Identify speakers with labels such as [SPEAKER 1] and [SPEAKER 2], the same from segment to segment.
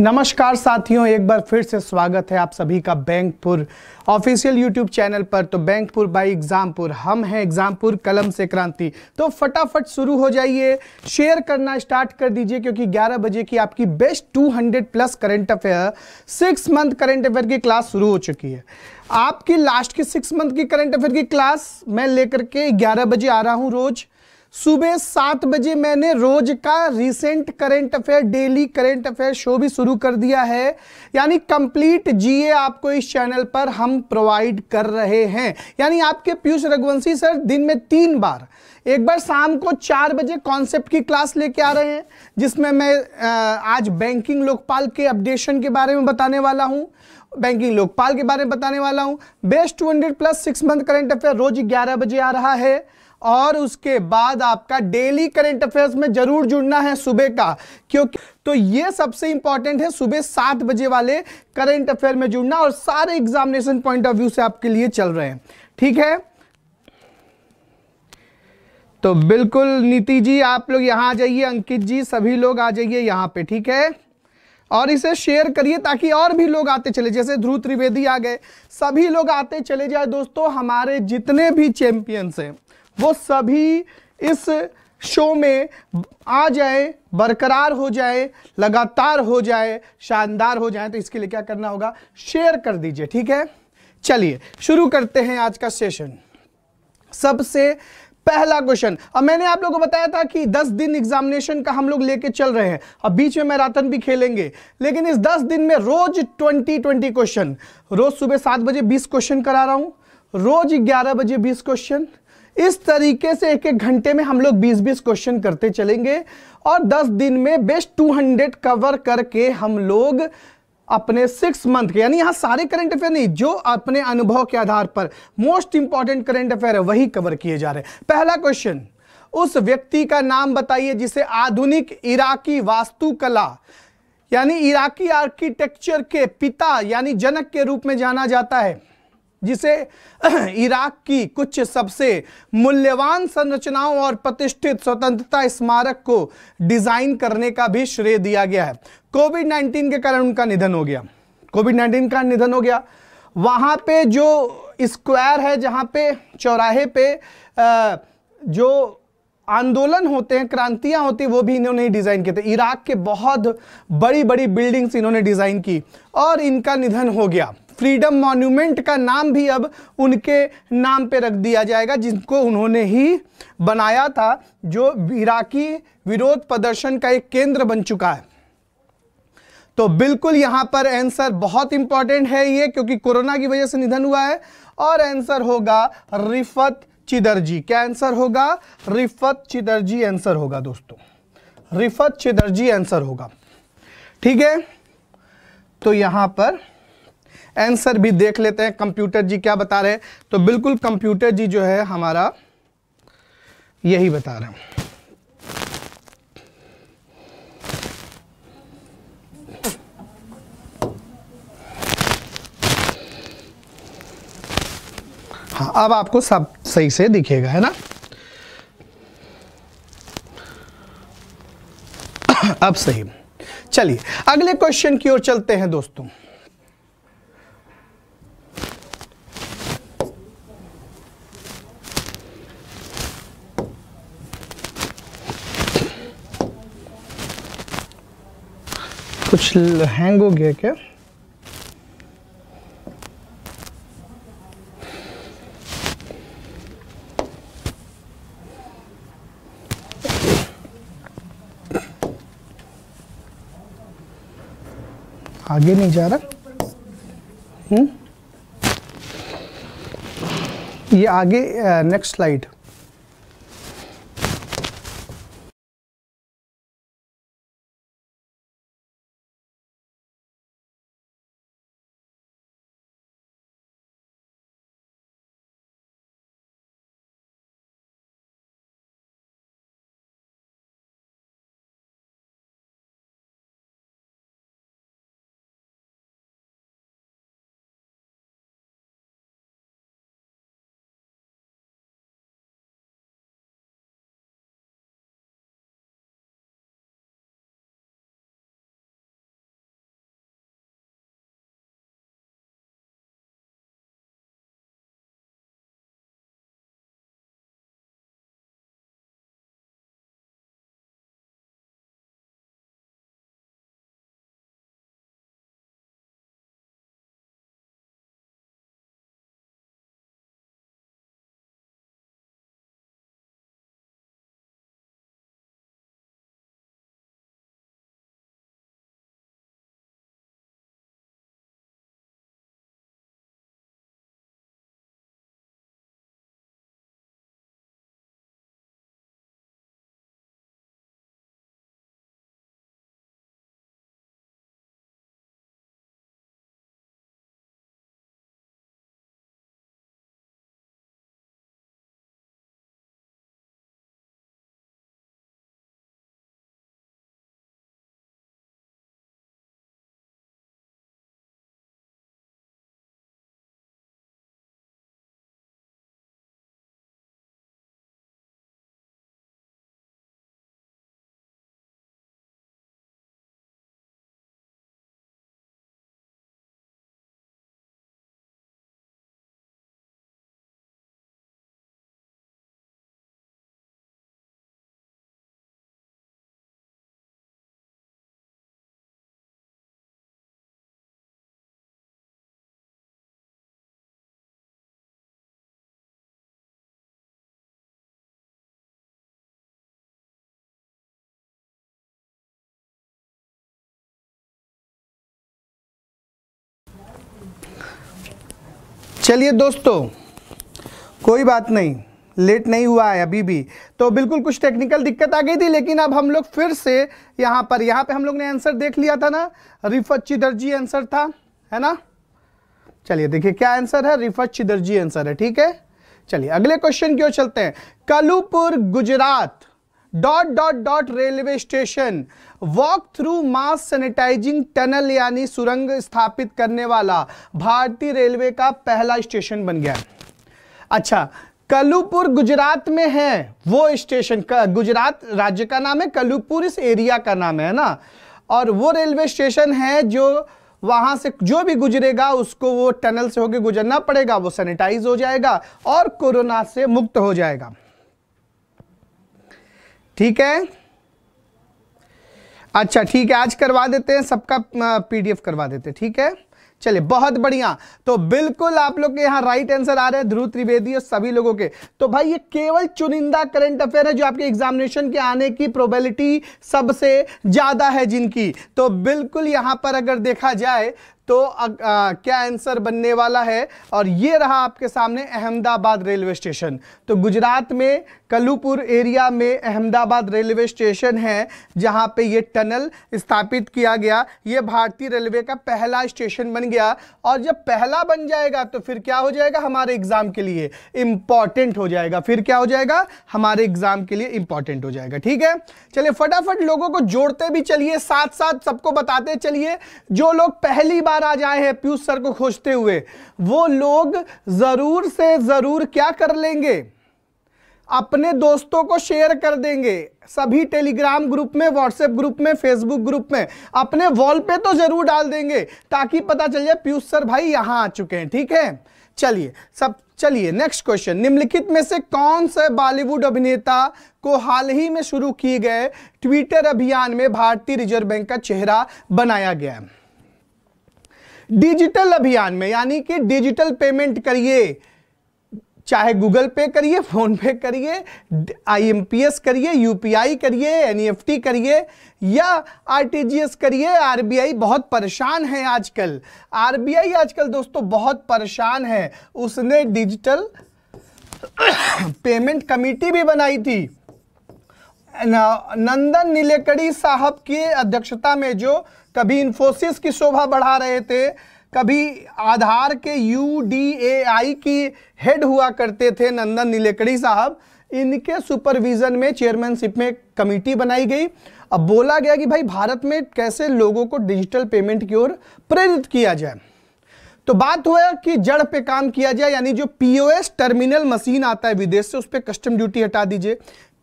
[SPEAKER 1] नमस्कार साथियों एक बार फिर से स्वागत है आप सभी का बैंकपुर ऑफिशियल यूट्यूब चैनल पर तो बैंकपुर बाई एग्जामपुर हम हैं एग्जामपुर कलम से क्रांति तो फटाफट शुरू हो जाइए शेयर करना स्टार्ट कर दीजिए क्योंकि 11 बजे की आपकी best 200 plus current affair six month current affair की क्लास शुरू हो चुकी है आपकी लास्ट की सिक्स मंथ की करंट अफेयर की क्लास मैं लेकर के ग्यारह बजे आ रहा हूँ रोज़ सुबह सात बजे मैंने रोज का recent current affair daily current affair show भी शुरू कर दिया है यानी कंप्लीट जीए आपको इस चैनल पर हम प्रोवाइड कर रहे हैं यानी आपके पीयूष रघुवंशी सर दिन में तीन बार एक बार शाम को चार बजे कॉन्सेप्ट की क्लास लेके आ रहे हैं जिसमें मैं आज बैंकिंग लोकपाल के अपडेशन के बारे में बताने वाला हूँ बैंकिंग लोकपाल के बारे में बताने वाला हूँ best two hundred plus six month current affair रोज ग्यारह बजे आ रहा है और उसके बाद आपका डेली करंट अफेयर्स में जरूर जुड़ना है सुबह का क्योंकि तो ये सबसे इंपॉर्टेंट है सुबह सात बजे वाले करंट अफेयर में जुड़ना और सारे एग्जामिनेशन पॉइंट ऑफ व्यू से आपके लिए चल रहे हैं ठीक है तो बिल्कुल नीति जी आप लोग यहां आ जाइए अंकित जी सभी लोग आ जाइए यहां पे ठीक है और इसे शेयर करिए ताकि और भी लोग आते चले जैसे ध्रुव त्रिवेदी आ गए सभी लोग आते चले जाए दोस्तों हमारे जितने भी चैंपियंस हैं वो सभी इस शो में आ जाए बरकरार हो जाए लगातार हो जाए शानदार हो जाए तो इसके लिए क्या करना होगा शेयर कर दीजिए ठीक है चलिए शुरू करते हैं आज का सेशन सबसे पहला क्वेश्चन अब मैंने आप लोगों को बताया था कि 10 दिन एग्जामिनेशन का हम लोग लेके चल रहे हैं अब बीच में मैराथन भी खेलेंगे लेकिन इस 10 दिन में रोज 20 20 क्वेश्चन रोज सुबह सात बजे 20 क्वेश्चन करा रहा हूं रोज ग्यारह बजे 20 क्वेश्चन इस तरीके से एक एक घंटे में हम लोग 20-20 क्वेश्चन करते चलेंगे और 10 दिन में बेस्ट 200 कवर करके हम लोग अपने सिक्स मंथ के यानी यहाँ सारे करंट अफेयर नहीं जो अपने अनुभव के आधार पर मोस्ट इंपॉर्टेंट करंट अफेयर है वही कवर किए जा रहे हैं पहला क्वेश्चन उस व्यक्ति का नाम बताइए जिसे आधुनिक इराकी वास्तुकला यानी इराकी आर्किटेक्चर के पिता यानी जनक के रूप में जाना जाता है जिसे इराक की कुछ सबसे मूल्यवान संरचनाओं और प्रतिष्ठित स्वतंत्रता स्मारक को डिजाइन करने का भी श्रेय दिया गया है कोविड 19 के कारण उनका निधन हो गया कोविड 19 का निधन हो गया वहाँ पे जो स्क्वायर है जहाँ पे चौराहे पे जो आंदोलन होते हैं क्रांतियां होती हैं वो भी इन्होंने ही डिज़ाइन किए थे इराक के बहुत बड़ी बड़ी बिल्डिंग्स इन्होंने डिज़ाइन की और इनका निधन हो गया फ्रीडम मॉन्यूमेंट का नाम भी अब उनके नाम पे रख दिया जाएगा जिनको उन्होंने ही बनाया था जो इराकी विरोध प्रदर्शन का एक केंद्र बन चुका है तो बिल्कुल यहां पर आंसर बहुत इंपॉर्टेंट है ये क्योंकि कोरोना की वजह से निधन हुआ है और आंसर होगा रिफत चिदर्जी क्या आंसर होगा रिफत चिदर्जी आंसर होगा दोस्तों रिफत चिदर्जी आंसर होगा ठीक है तो यहां पर आंसर भी देख लेते हैं कंप्यूटर जी क्या बता रहे हैं तो बिल्कुल कंप्यूटर जी जो है हमारा यही बता रहे हैं हाँ अब आपको सब सही से दिखेगा है ना अब सही चलिए अगले क्वेश्चन की ओर चलते हैं दोस्तों कुछ हैंग हो गया क्या आगे नहीं जा रहा हम्म ये आगे नेक्स्ट uh, स्लाइड चलिए दोस्तों कोई बात नहीं लेट नहीं हुआ है अभी भी तो बिल्कुल कुछ टेक्निकल दिक्कत आ गई थी लेकिन अब हम लोग फिर से यहाँ पर यहाँ पे हम लोग ने आंसर देख लिया था ना रिफत चिदर्जी आंसर था है ना चलिए देखिए क्या आंसर है रिफत चिदर्जी आंसर है ठीक है चलिए अगले क्वेश्चन की ओर चलते हैं Kalupur Gujarat dot dot dot railway station walk through mass sanitising tunnel यानी सुरंग स्थापित करने वाला भारतीय रेलवे का पहला स्टेशन बन गया अच्छा कलूपुर गुजरात में है वो स्टेशन गुजरात राज्य का नाम है कलूपुर इस एरिया का नाम है ना और वो रेलवे स्टेशन है जो वहाँ से जो भी गुजरेगा उसको वो टनल से होकर गुजरना पड़ेगा वो सैनिटाइज हो जाएगा और कोरोना से मुक्त हो जाएगा ठीक है अच्छा ठीक है आज करवा देते हैं सबका पीडीएफ करवा देते हैं ठीक है चलिए बहुत बढ़िया तो बिल्कुल आप लोग के यहाँ राइट आंसर आ रहे हैं ध्रुव त्रिवेदी और सभी लोगों के तो भाई ये केवल चुनिंदा करंट अफेयर है जो आपके एग्जामिनेशन के आने की प्रोबेबिलिटी सबसे ज्यादा है जिनकी तो बिल्कुल यहाँ पर अगर देखा जाए तो आ, आ, क्या आंसर बनने वाला है और ये रहा आपके सामने अहमदाबाद रेलवे स्टेशन तो गुजरात में कलूपुर एरिया में अहमदाबाद रेलवे स्टेशन है जहाँ पे ये टनल स्थापित किया गया ये भारतीय रेलवे का पहला स्टेशन बन गया और जब पहला बन जाएगा तो फिर क्या हो जाएगा हमारे एग्ज़ाम के लिए इम्पॉर्टेंट हो जाएगा फिर क्या हो जाएगा हमारे एग्ज़ाम के लिए इम्पॉर्टेंट हो जाएगा ठीक है चलिए फटाफट लोगों को जोड़ते भी चलिए साथ साथ सबको बताते चलिए जो लोग पहली बार आ जाए हैं पीयूष सर को खोजते हुए वो लोग ज़रूर से ज़रूर क्या कर लेंगे अपने दोस्तों को शेयर कर देंगे सभी टेलीग्राम ग्रुप में व्हाट्सएप ग्रुप में फेसबुक ग्रुप में अपने वॉल पे तो जरूर डाल देंगे ताकि पता चल जाए पीयूष सर भाई यहाँ आ चुके हैं ठीक है चलिए सब चलिए नेक्स्ट क्वेश्चन निम्नलिखित में से कौन सा बॉलीवुड अभिनेता को हाल ही में शुरू किए गए ट्विटर अभियान में भारतीय रिजर्व बैंक का चेहरा बनाया गया है डिजिटल अभियान में यानी कि डिजिटल पेमेंट करिए चाहे गूगल पे करिए फ़ोन पे करिए आईएमपीएस करिए यूपीआई करिए एनईएफटी e करिए या आरटीजीएस करिए आरबीआई बहुत परेशान है आजकल आरबीआई आजकल दोस्तों बहुत परेशान है उसने डिजिटल पेमेंट कमेटी भी बनाई थी नंदन नीलेकड़ी साहब की अध्यक्षता में जो कभी इन्फोसिस की शोभा बढ़ा रहे थे कभी आधार के यू डी ए आई की हेड हुआ करते थे नंदन नीलेकड़ी साहब इनके सुपरविजन में चेयरमैनशिप में कमेटी बनाई गई अब बोला गया कि भाई भारत में कैसे लोगों को डिजिटल पेमेंट की ओर प्रेरित किया जाए तो बात हुआ कि जड़ पे काम किया जाए यानी जो पीओएस टर्मिनल मशीन आता है विदेश से उस पर कस्टम ड्यूटी हटा दीजिए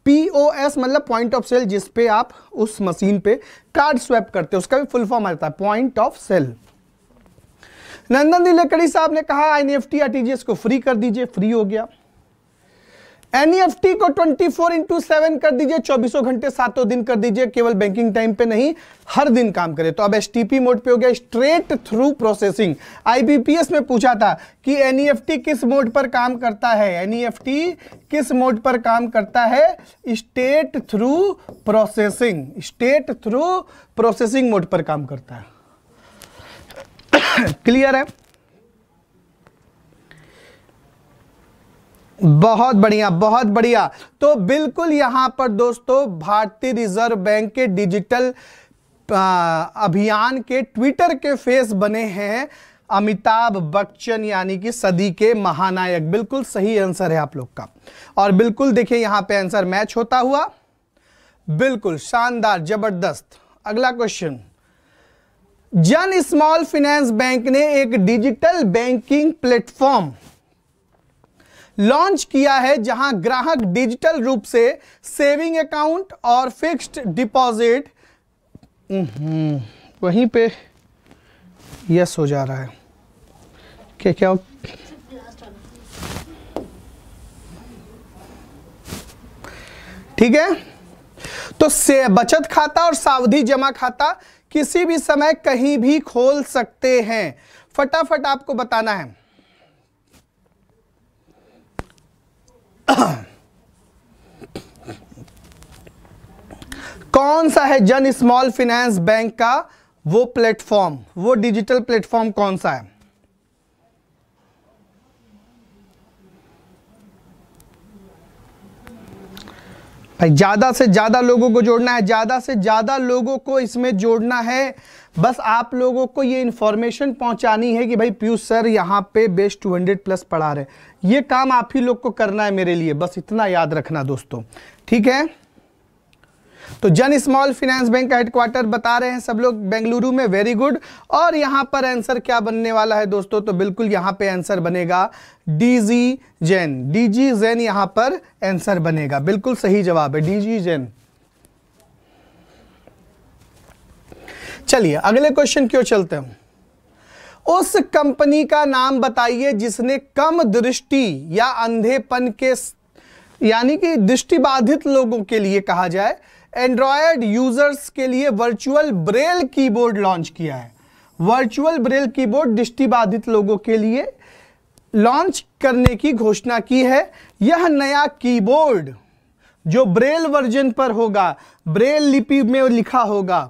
[SPEAKER 1] पीओएस मतलब पॉइंट ऑफ सेल जिस पे आप उस मशीन पे कार्ड स्वैप करते हैं उसका भी फुल फॉर्म आता है पॉइंट ऑफ सेल नंदन दिलकड़ी साहब ने कहा आईएनएफटी आरटीजीएस को फ्री कर दीजिए फ्री हो गया एनईएफटी को 24 फोर इंटू सेवन कर दीजिए चौबीसों घंटे सातों दिन कर दीजिए केवल बैंकिंग टाइम पे नहीं हर दिन काम करे तो अब एसटीपी मोड पे हो गया स्ट्रेट थ्रू प्रोसेसिंग आईबीपीएस में पूछा था कि एनईएफटी e किस मोड पर काम करता है एनईएफटी e किस मोड पर काम करता है state through processing state through processing mode पर काम करता है क्लियर है बहुत बढ़िया बहुत बढ़िया तो बिल्कुल यहां पर दोस्तों भारतीय रिजर्व बैंक के डिजिटल अभियान के ट्विटर के फेस बने हैं अमिताभ बच्चन यानी कि सदी के महानायक बिल्कुल सही आंसर है आप लोग का और बिल्कुल देखिए यहां पे आंसर मैच होता हुआ बिल्कुल शानदार जबरदस्त अगला क्वेश्चन जन स्मॉल फाइनेंस बैंक ने एक डिजिटल बैंकिंग प्लेटफॉर्म लॉन्च किया है जहां ग्राहक डिजिटल रूप से सेविंग अकाउंट और फिक्स्ड डिपॉजिट वहीं पे यस हो जा रहा है क्या क्या ठीक है तो से बचत खाता और सावधि जमा खाता किसी भी समय कहीं भी खोल सकते हैं फटाफट आपको बताना है कौन सा है जन स्मॉल फाइनेंस बैंक का वो प्लेटफॉर्म वो डिजिटल प्लेटफॉर्म कौन सा है भाई ज़्यादा से ज़्यादा लोगों को जोड़ना है ज़्यादा से ज़्यादा लोगों को इसमें जोड़ना है बस आप लोगों को ये इन्फॉर्मेशन पहुंचानी है कि भाई पीयूष सर यहाँ पे बेस्ट टू हंड्रेड प्लस पढ़ा रहे ये काम आप ही लोग को करना है मेरे लिए बस इतना याद रखना दोस्तों ठीक है तो जन स्मॉल फाइनेंस बैंक का हेडक्वार्टर बता रहे हैं सब लोग बेंगलुरु में वेरी गुड और यहां पर आंसर क्या बनने वाला है दोस्तों तो बिल्कुल यहां पे आंसर बनेगा डीजी जैन डीजी जैन यहां पर आंसर बनेगा बिल्कुल सही जवाब है डीजी जैन चलिए अगले क्वेश्चन क्यों चलते हैं उस कंपनी का नाम बताइए जिसने कम दृष्टि या अंधेपन के यानी कि दृष्टिबाधित लोगों के लिए कहा जाए एंड्रॉयड यूजर्स के लिए वर्चुअल ब्रेल कीबोर्ड लॉन्च किया है वर्चुअल ब्रेल कीबोर्ड दृष्टिबाधित लोगों के लिए लॉन्च करने की घोषणा की है यह नया कीबोर्ड जो ब्रेल वर्जन पर होगा ब्रेल लिपि में लिखा होगा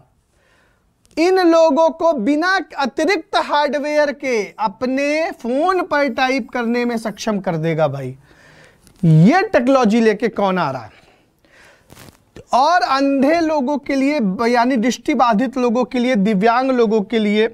[SPEAKER 1] इन लोगों को बिना अतिरिक्त हार्डवेयर के अपने फोन पर टाइप करने में सक्षम कर देगा भाई ये टेक्नोलॉजी लेके कौन आ रहा है और अंधे लोगों के लिए यानी दृष्टि बाधित लोगों के लिए दिव्यांग लोगों के लिए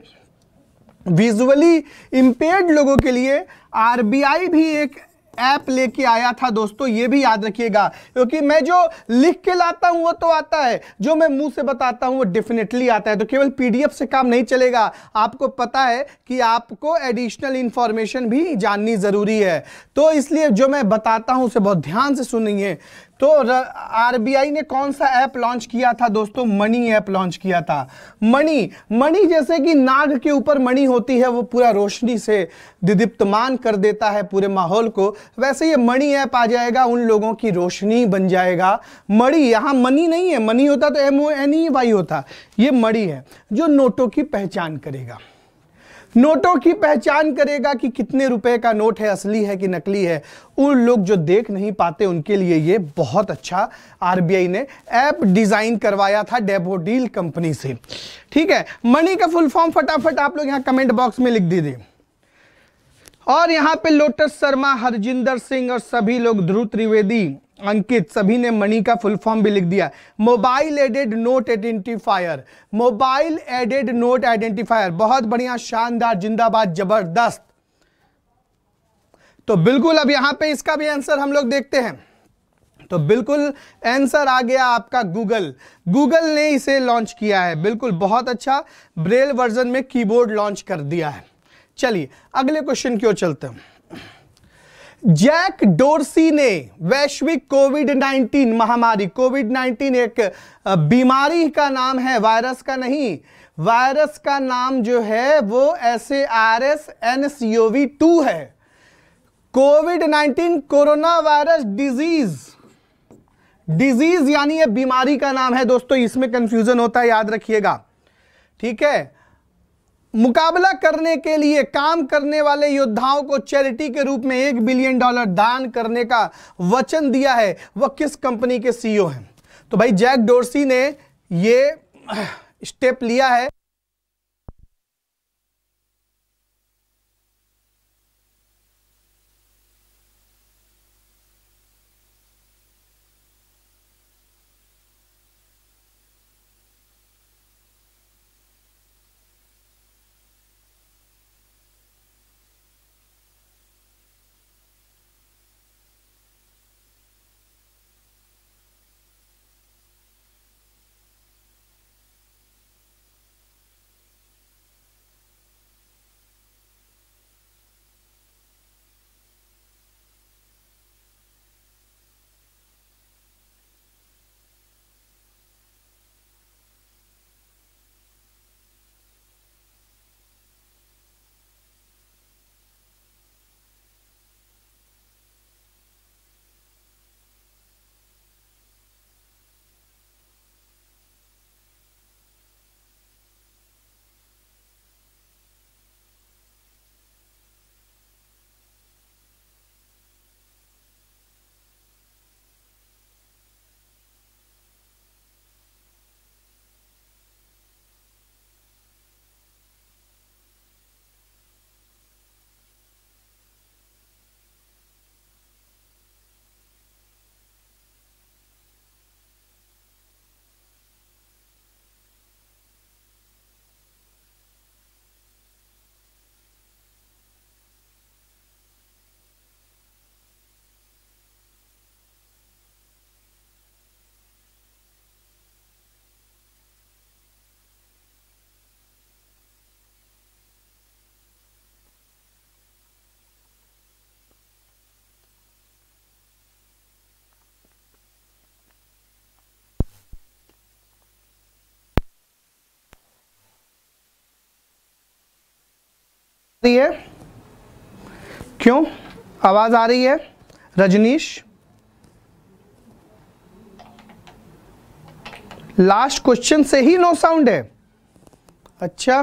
[SPEAKER 1] विजुअली इम्पेयर्ड लोगों के लिए आरबीआई भी एक ऐप लेके आया था दोस्तों ये भी याद रखिएगा क्योंकि मैं जो लिख के लाता हूँ वो तो आता है जो मैं मुंह से बताता हूँ वो डेफिनेटली आता है तो केवल पीडीएफ से काम नहीं चलेगा आपको पता है कि आपको एडिशनल इंफॉर्मेशन भी जाननी ज़रूरी है तो इसलिए जो मैं बताता हूं उसे बहुत ध्यान से सुनिए तो आरबीआई ने कौन सा ऐप लॉन्च किया था दोस्तों मनी ऐप लॉन्च किया था मनी मनी जैसे कि नाग के ऊपर मणि होती है वो पूरा रोशनी से दिदीप्तमान कर देता है पूरे माहौल को वैसे ये मणि ऐप आ जाएगा उन लोगों की रोशनी बन जाएगा मणि यहाँ मनी नहीं है मनी होता तो M O N E Y होता ये मणि है जो नोटों की पहचान करेगा नोटों की पहचान करेगा कि कितने रुपए का नोट है असली है कि नकली है उन लोग जो देख नहीं पाते उनके लिए ये बहुत अच्छा आरबीआई ने ऐप डिज़ाइन करवाया था डेबोडील कंपनी से ठीक है मनी का फुल फॉर्म फटाफट आप लोग यहाँ कमेंट बॉक्स में लिख दीजिए और यहाँ पे लोटस शर्मा हरजिंदर सिंह और सभी लोग ध्रुव त्रिवेदी अंकित सभी ने मनी का फुल फॉर्म भी लिख दिया mobile aided note identifier mobile aided note identifier बहुत बढ़िया शानदार जिंदाबाद जबरदस्त तो बिल्कुल अब यहां पे इसका भी आंसर हम लोग देखते हैं तो बिल्कुल आंसर आ गया आपका गूगल गूगल ने इसे लॉन्च किया है बिल्कुल बहुत अच्छा ब्रेल वर्जन में कीबोर्ड लॉन्च कर दिया है चलिए अगले क्वेश्चन की ओर चलते हैं जैक डोरसी ने वैश्विक कोविड 19 महामारी कोविड 19 एक बीमारी का नाम है वायरस का नहीं वायरस का नाम जो है वो S A R S N C O V two है COVID 19 corona virus disease disease यानी ये बीमारी का नाम है दोस्तों इसमें कंफ्यूजन होता है याद रखिएगा ठीक है मुकाबला करने के लिए काम करने वाले योद्धाओं को चैरिटी के रूप में एक बिलियन डॉलर दान करने का वचन दिया है वह किस कंपनी के सीईओ हैं तो भाई जैक डोर्सी ने ये स्टेप लिया है रही है क्यों आवाज आ रही है रजनीश लास्ट क्वेश्चन से ही नो साउंड है अच्छा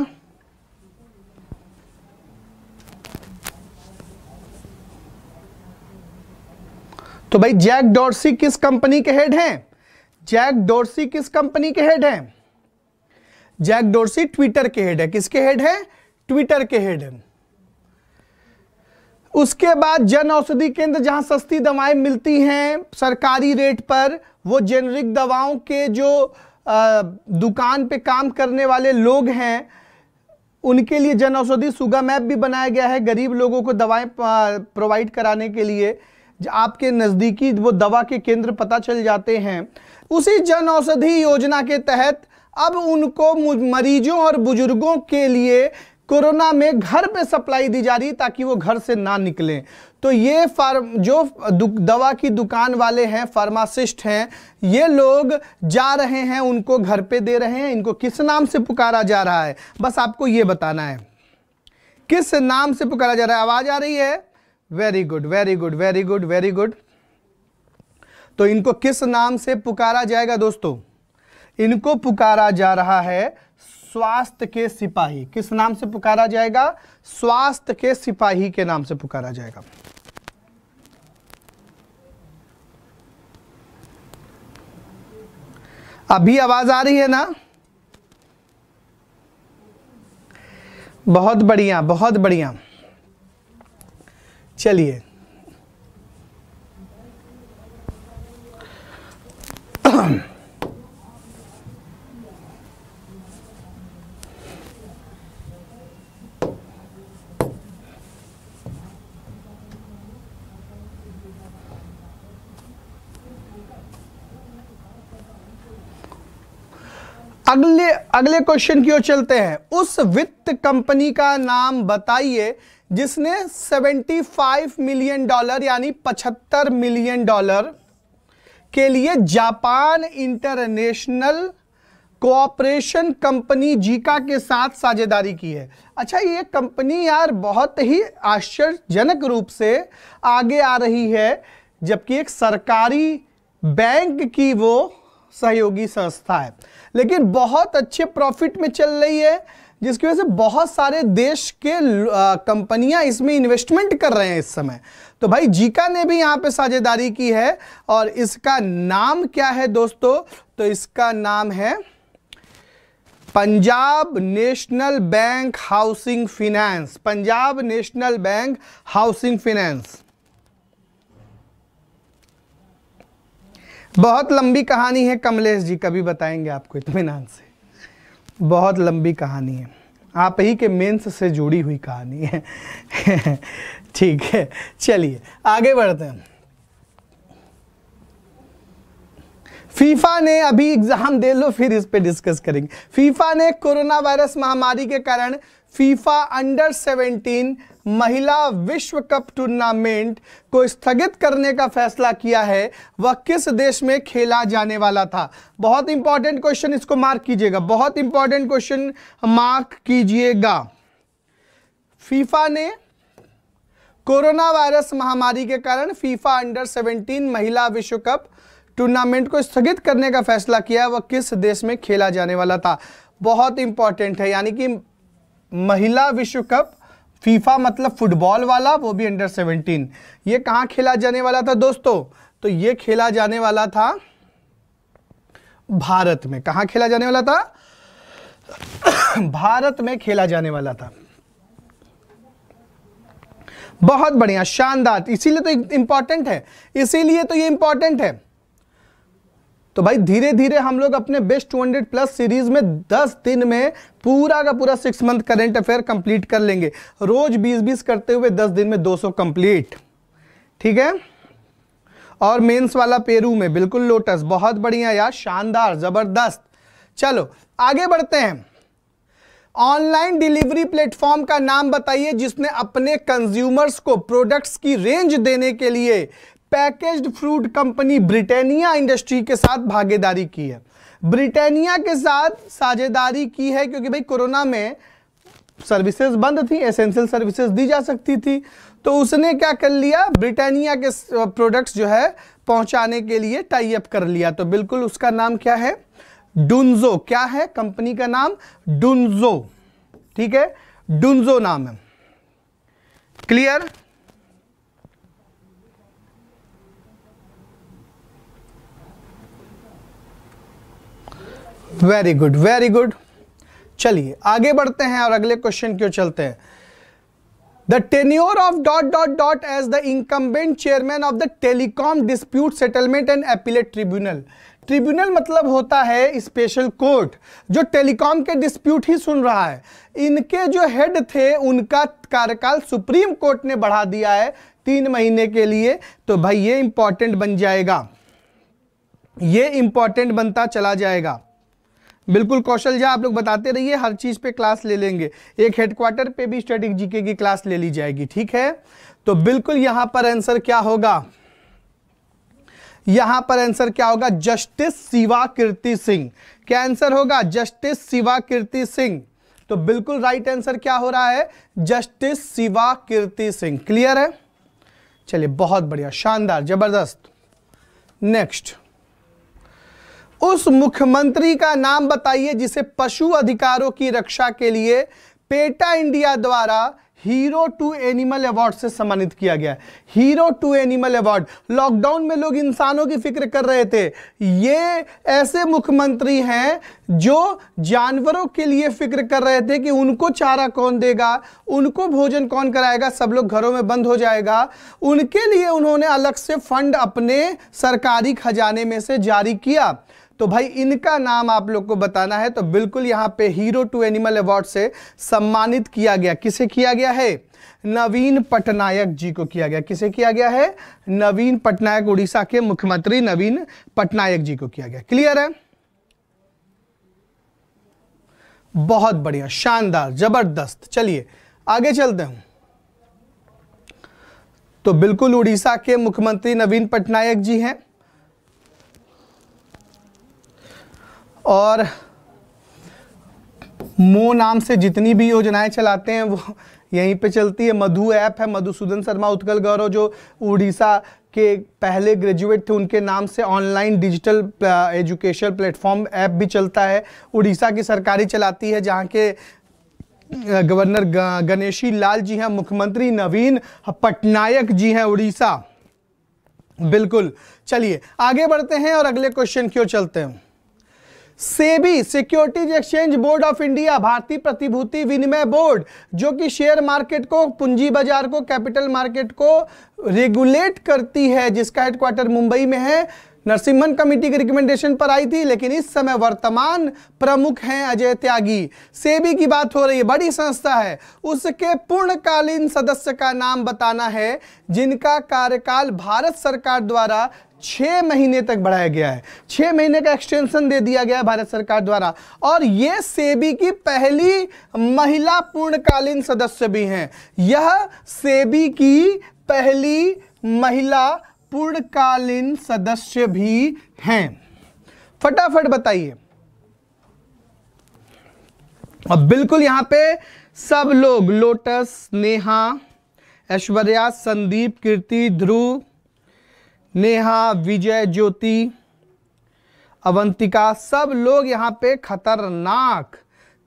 [SPEAKER 1] तो भाई जैक डोर्सी किस कंपनी के हेड हैं जैक डोर्सी किस कंपनी के हेड हैं जैक डोर्सी ट्विटर के हेड है किसके हेड है ट्विटर के हेड है उसके बाद जन औषधि केंद्र जहां सस्ती दवाएं मिलती हैं सरकारी रेट पर वो जेनरिक दवाओं के जो आ, दुकान पे काम करने वाले लोग हैं उनके लिए जन औषधि सुगा मैप भी बनाया गया है गरीब लोगों को दवाएं प्रोवाइड कराने के लिए आपके नज़दीकी वो दवा के केंद्र पता चल जाते हैं उसी जन औषधि योजना के तहत अब उनको मरीजों और बुजुर्गों के लिए कोरोना में घर पे सप्लाई दी जा रही ताकि वो घर से ना निकलें तो ये फार्म जो दवा की दुकान वाले हैं फार्मासिस्ट हैं ये लोग जा रहे हैं उनको घर पे दे रहे हैं इनको किस नाम से पुकारा जा रहा है बस आपको ये बताना है किस नाम से पुकारा जा रहा है आवाज़ आ रही है very good very good very good very good तो इनको किस नाम से पुकारा जाएगा दोस्तों इनको पुकारा जा रहा है स्वास्थ्य के सिपाही किस नाम से पुकारा जाएगा स्वास्थ्य के सिपाही के नाम से पुकारा जाएगा अभी आवाज आ रही है ना बहुत बढ़िया बहुत बढ़िया चलिए अगले अगले क्वेश्चन की ओर चलते हैं उस वित्त कंपनी का नाम बताइए जिसने 75 मिलियन डॉलर यानी 75 मिलियन डॉलर के लिए Japan International Cooperation company JICA के साथ साझेदारी की है अच्छा ये कंपनी यार बहुत ही आश्चर्यजनक रूप से आगे आ रही है जबकि एक सरकारी बैंक की वो सहयोगी संस्था है लेकिन बहुत अच्छे प्रॉफिट में चल रही है जिसकी वजह से बहुत सारे देश के कंपनियां इसमें इन्वेस्टमेंट कर रहे हैं इस समय तो भाई जीका ने भी यहाँ पे साझेदारी की है और इसका नाम क्या है दोस्तों तो इसका नाम है Punjab National Bank housing finance Punjab National Bank housing finance बहुत लंबी कहानी है कमलेश जी कभी बताएंगे आपको इतमान से बहुत लंबी कहानी है आप ही के मेंस से जुड़ी हुई कहानी है ठीक है चलिए आगे बढ़ते हैं फीफा ने अभी एग्जाम दे लो फिर इस पे डिस्कस करेंगे फीफा ने कोरोना वायरस महामारी के कारण फीफा अंडर 17 महिला विश्व कप टूर्नामेंट को स्थगित करने का फैसला किया है वह किस देश में खेला जाने वाला था बहुत इंपॉर्टेंट क्वेश्चन इसको मार्क कीजिएगा बहुत इंपॉर्टेंट क्वेश्चन मार्क कीजिएगा फीफा ने कोरोना वायरस महामारी के कारण फीफा अंडर 17 महिला विश्व कप टूर्नामेंट को स्थगित करने का फैसला किया वह किस देश में खेला जाने वाला था बहुत इंपॉर्टेंट है यानी कि महिला विश्व कप फीफा मतलब फुटबॉल वाला वो भी अंडर 17 ये कहाँ खेला जाने वाला था दोस्तों तो ये खेला जाने वाला था भारत में कहाँ खेला जाने वाला था भारत में खेला जाने वाला था बहुत बढ़िया शानदार इसीलिए तो इंपॉर्टेंट है इसीलिए तो ये इंपॉर्टेंट है तो भाई धीरे धीरे हम लोग अपने बेस्ट 200 प्लस सीरीज में 10 दिन में पूरा का पूरा six month current affair complete कर लेंगे रोज 20-20 करते हुए 10 दिन में 200 कंप्लीट ठीक है और मेंस वाला पेरू में बिल्कुल लोटस बहुत बढ़िया यार शानदार ज़बरदस्त चलो आगे बढ़ते हैं ऑनलाइन डिलीवरी प्लेटफॉर्म का नाम बताइए जिसने अपने कंज्यूमर्स को प्रोडक्ट्स की रेंज देने के लिए packaged fruit company Britannia industry के साथ भागीदारी की है ब्रिटेनिया के साथ साझेदारी की है क्योंकि भाई कोरोना में सर्विसेज बंद थी एसेंशियल सर्विसेज दी जा सकती थी तो उसने क्या कर लिया ब्रिटेनिया के प्रोडक्ट्स जो है पहुंचाने के लिए टाई अप कर लिया तो बिल्कुल उसका नाम क्या है डुन्जो क्या है कंपनी का नाम डुन्जो ठीक है डुन्जो नाम है clear very good very good चलिए आगे बढ़ते हैं और अगले क्वेश्चन क्यों चलते हैं the tenure of dot dot dot as the incumbent chairman of the telecom dispute settlement and appellate tribunal tribunal मतलब होता है स्पेशल कोर्ट जो टेलीकॉम के डिस्प्यूट ही सुन रहा है इनके जो हेड थे उनका कार्यकाल सुप्रीम कोर्ट ने बढ़ा दिया है तीन महीने के लिए तो भाई ये इंपॉर्टेंट बन जाएगा ये इंपॉर्टेंट बनता चला जाएगा बिल्कुल कौशल जी आप लोग बताते रहिए हर चीज़ पे क्लास ले लेंगे एक हेडक्वार्टर पे भी स्टैटिक जीके की क्लास ले ली जाएगी ठीक है तो बिल्कुल यहाँ पर आंसर क्या होगा यहाँ पर आंसर क्या होगा जस्टिस शिवा कीर्ति सिंह क्या आंसर होगा जस्टिस शिवा कीर्ति सिंह तो बिल्कुल राइट आंसर क्या हो रहा है जस्टिस शिवा कीर्ति सिंह क्लियर है चलिए बहुत बढ़िया शानदार जबरदस्त नेक्स्ट उस मुख्यमंत्री का नाम बताइए जिसे पशु अधिकारों की रक्षा के लिए पेटा इंडिया द्वारा हीरो टू एनिमल अवार्ड से सम्मानित किया गया hero to animal award lockdown में लोग इंसानों की फिक्र कर रहे थे ये ऐसे मुख्यमंत्री हैं जो जानवरों के लिए फिक्र कर रहे थे कि उनको चारा कौन देगा उनको भोजन कौन कराएगा सब लोग घरों में बंद हो जाएगा उनके लिए उन्होंने अलग से फंड अपने सरकारी खजाने में से जारी किया तो भाई इनका नाम आप लोग को बताना है तो बिल्कुल यहाँ पे हीरो टू एनिमल अवार्ड से सम्मानित किया गया किसे किया गया है नवीन पटनायक जी को किया गया किसे किया गया है नवीन पटनायक उड़ीसा के मुख्यमंत्री नवीन पटनायक जी को किया गया क्लियर है बहुत बढ़िया शानदार जबरदस्त चलिए आगे चलते हूं तो बिल्कुल उड़ीसा के मुख्यमंत्री नवीन पटनायक जी हैं और मो नाम से जितनी भी योजनाएं चलाते हैं वो यहीं पे चलती है मधु ऐप है मधुसूदन शर्मा उत्कल गौरव जो उड़ीसा के पहले ग्रेजुएट थे उनके नाम से online digital education platform app भी चलता है उड़ीसा की सरकारी चलाती है जहाँ के गवर्नर गणेशी लाल जी हैं मुख्यमंत्री नवीन पटनायक जी हैं उड़ीसा बिल्कुल चलिए आगे बढ़ते हैं और अगले क्वेश्चन की ओर चलते हैं SEBI securities exchange board of India भारतीय प्रतिभूति विनिमय बोर्ड जो कि शेयर मार्केट को पूंजी बाजार को कैपिटल मार्केट को रेगुलेट करती है जिसका हेडक्वार्टर मुंबई में है नरसिम्हन कमेटी की रिकमेंडेशन पर आई थी लेकिन इस समय वर्तमान प्रमुख हैं अजय त्यागी सेबी की बात हो रही है बड़ी संस्था है उसके पूर्णकालीन सदस्य का नाम बताना है जिनका कार्यकाल भारत सरकार द्वारा छः महीने तक बढ़ाया गया है छः महीने का एक्सटेंशन दे दिया गया है भारत सरकार द्वारा और ये सेबी की पहली महिला पूर्णकालीन सदस्य भी हैं यह सेबी की पहली महिला पूर्णकालीन सदस्य भी हैं फटाफट बताइए और बिल्कुल यहां पे सब लोग लोटस नेहा ऐश्वर्या संदीप कीर्ति ध्रुव नेहा विजय ज्योति अवंतिका सब लोग यहाँ पे खतरनाक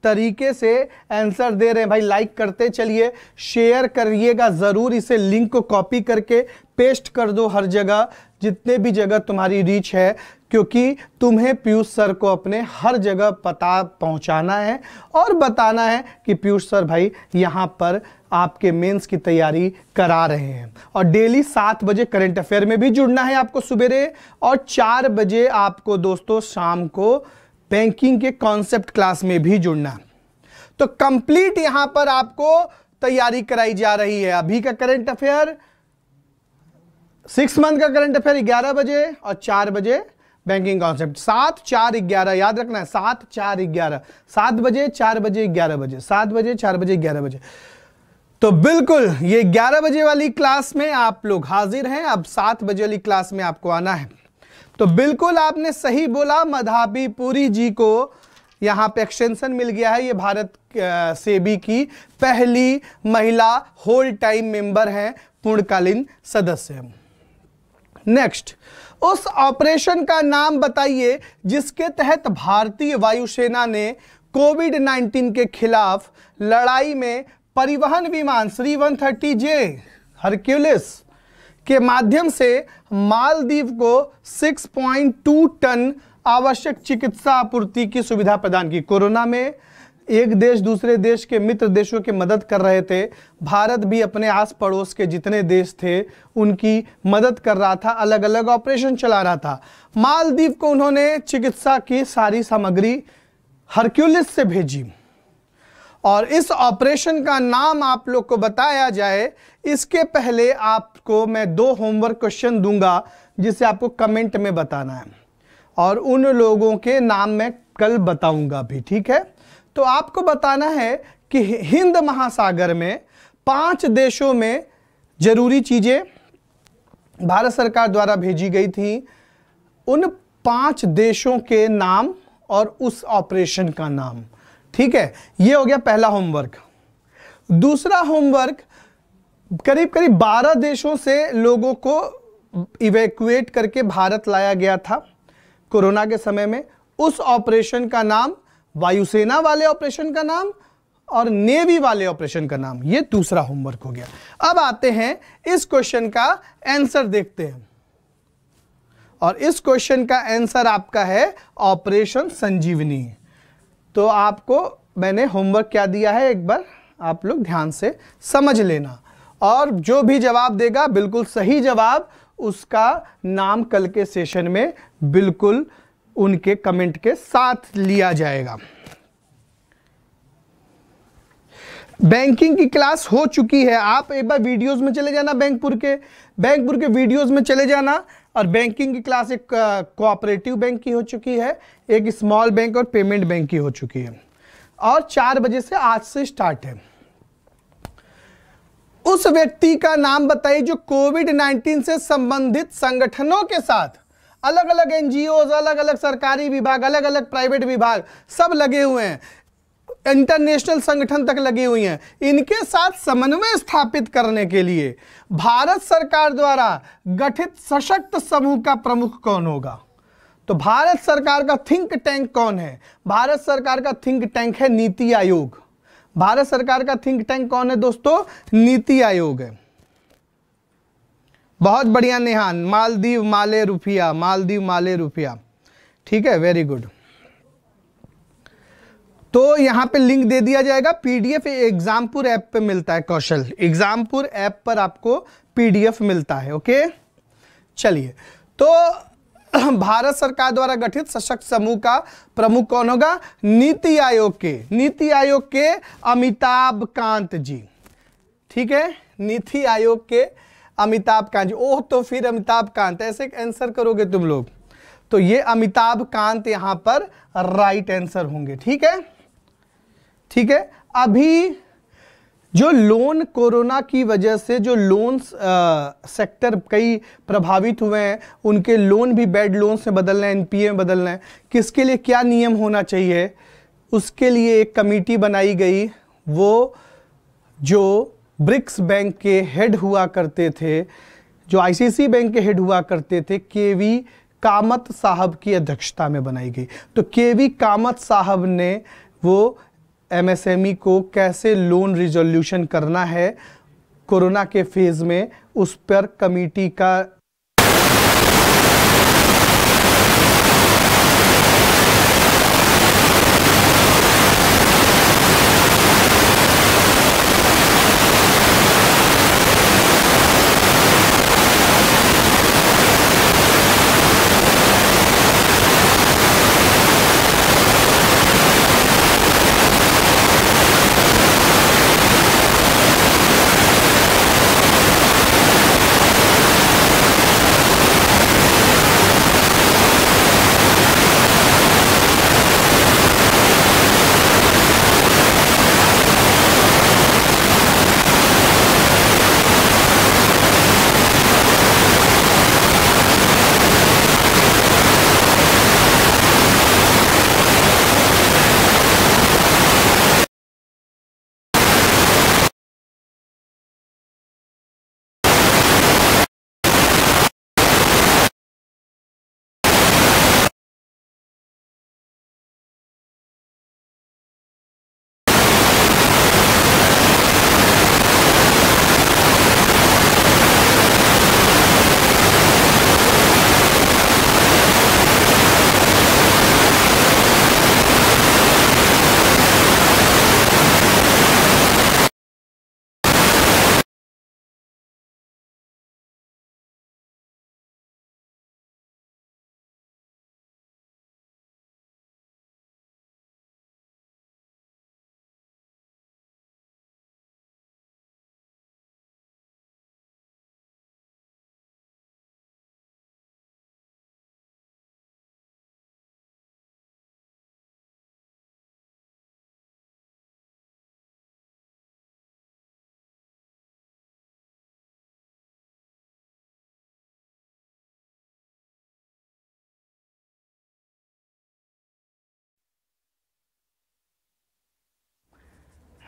[SPEAKER 1] तरीके से आंसर दे रहे हैं भाई लाइक करते चलिए शेयर करिएगा ज़रूर इसे लिंक को कॉपी करके पेस्ट कर दो हर जगह जितने भी जगह तुम्हारी रीच है क्योंकि तुम्हें पीयूष सर को अपने हर जगह पता पहुंचाना है और बताना है कि पीयूष सर भाई यहाँ पर आपके मेंस की तैयारी करा रहे हैं और डेली सात बजे करंट अफेयर में भी जुड़ना है आपको सुबेरे और चार बजे आपको दोस्तों शाम को बैंकिंग के कॉन्सेप्ट क्लास में भी जुड़ना तो कंप्लीट यहां पर आपको तैयारी कराई जा रही है अभी का करंट अफेयर सिक्स मंथ का करंट अफेयर ग्यारह बजे और चार बजे बैंकिंग कॉन्सेप्ट सात चार ग्यारह याद रखना है सात चार ग्यारह सात बजे चार बजे ग्यारह बजे सात बजे चार बजे ग्यारह बजे तो बिल्कुल ये 11 बजे वाली क्लास में आप लोग हाजिर हैं अब 7 बजे वाली क्लास में आपको आना है तो बिल्कुल आपने सही बोला मधाबी पुरी जी को यहाँ पे एक्सटेंशन मिल गया है ये भारत सेबी की पहली महिला होल टाइम मेंबर हैं पूर्णकालीन सदस्य नेक्स्ट उस ऑपरेशन का नाम बताइए जिसके तहत भारतीय वायुसेना ने कोविड 19 के खिलाफ लड़ाई में परिवहन विमान C one thirty J Hercules के माध्यम से मालदीव को 6.2 टन आवश्यक चिकित्सा आपूर्ति की सुविधा प्रदान की कोरोना में एक देश दूसरे देश के मित्र देशों की मदद कर रहे थे भारत भी अपने आस पड़ोस के जितने देश थे उनकी मदद कर रहा था अलग अलग ऑपरेशन चला रहा था मालदीव को उन्होंने चिकित्सा की सारी सामग्री हरक्यूलिस से भेजी और इस ऑपरेशन का नाम आप लोग को बताया जाए इसके पहले आपको मैं दो होमवर्क क्वेश्चन दूंगा जिसे आपको कमेंट में बताना है और उन लोगों के नाम मैं कल बताऊंगा भी ठीक है तो आपको बताना है कि हिंद महासागर में पांच देशों में ज़रूरी चीज़ें भारत सरकार द्वारा भेजी गई थी उन पांच देशों के नाम और उस ऑपरेशन का नाम ठीक है ये हो गया पहला होमवर्क दूसरा होमवर्क करीब करीब 12 देशों से लोगों को इवेक्यूएट करके भारत लाया गया था कोरोना के समय में उस ऑपरेशन का नाम वायुसेना वाले ऑपरेशन का नाम और नेवी वाले ऑपरेशन का नाम ये दूसरा होमवर्क हो गया अब आते हैं इस क्वेश्चन का आंसर देखते हैं और इस क्वेश्चन का आंसर आपका है ऑपरेशन संजीवनी तो आपको मैंने होमवर्क क्या दिया है एक बार आप लोग ध्यान से समझ लेना और जो भी जवाब देगा बिल्कुल सही जवाब उसका नाम कल के सेशन में बिल्कुल उनके कमेंट के साथ लिया जाएगा बैंकिंग की क्लास हो चुकी है आप एक बार वीडियोस में चले जाना बैंकपुर के बैंकपुर के वीडियोस में चले जाना और बैंकिंग की क्लास एक कोऑपरेटिव uh, बैंक की हो चुकी है एक स्मॉल बैंक और पेमेंट बैंक की हो चुकी है और चार बजे से आज से स्टार्ट है उस व्यक्ति का नाम बताइए जो कोविड 19 से संबंधित संगठनों के साथ अलग अलग एनजीओ अलग अलग सरकारी विभाग अलग अलग प्राइवेट विभाग सब लगे हुए हैं इंटरनेशनल संगठन तक लगी हुई हैं इनके साथ समन्वय स्थापित करने के लिए भारत सरकार द्वारा गठित सशक्त समूह का प्रमुख कौन होगा तो भारत सरकार का थिंक टैंक कौन है भारत सरकार का थिंक टैंक है नीति आयोग भारत सरकार का थिंक टैंक कौन है दोस्तों नीति आयोग है बहुत बढ़िया नेहान मालदीव माले रुपया मालदीव माले रुपया ठीक है वेरी गुड तो यहाँ पे लिंक दे दिया जाएगा पीडीएफ एग्जामपुर ऐप पे मिलता है कौशल एग्जामपुर ऐप पर आपको पीडीएफ मिलता है ओके चलिए तो भारत सरकार द्वारा गठित सशक्त समूह का प्रमुख कौन होगा नीति आयोग के नीति आयोग के अमिताभ कांत जी ठीक है नीति आयोग के अमिताभ कांत जी ओह तो फिर अमिताभ कांत ऐसे आंसर करोगे तुम लोग तो ये अमिताभ कांत यहां पर राइट आंसर होंगे ठीक है ठीक है अभी जो लोन कोरोना की वजह से जो लोन सेक्टर कई प्रभावित हुए हैं उनके लोन भी बैड लोन से एन पी एनपीए में रहे हैं किसके लिए क्या नियम होना चाहिए उसके लिए एक कमेटी बनाई गई वो जो ब्रिक्स बैंक के हेड हुआ करते थे जो आईसीसी बैंक के हेड हुआ करते थे केवी कामत साहब की अध्यक्षता में बनाई गई तो केवी कामत साहब ने वो एमएसएमई e को कैसे लोन रिजोल्यूशन करना है कोरोना के फेज़ में उस पर कमेटी का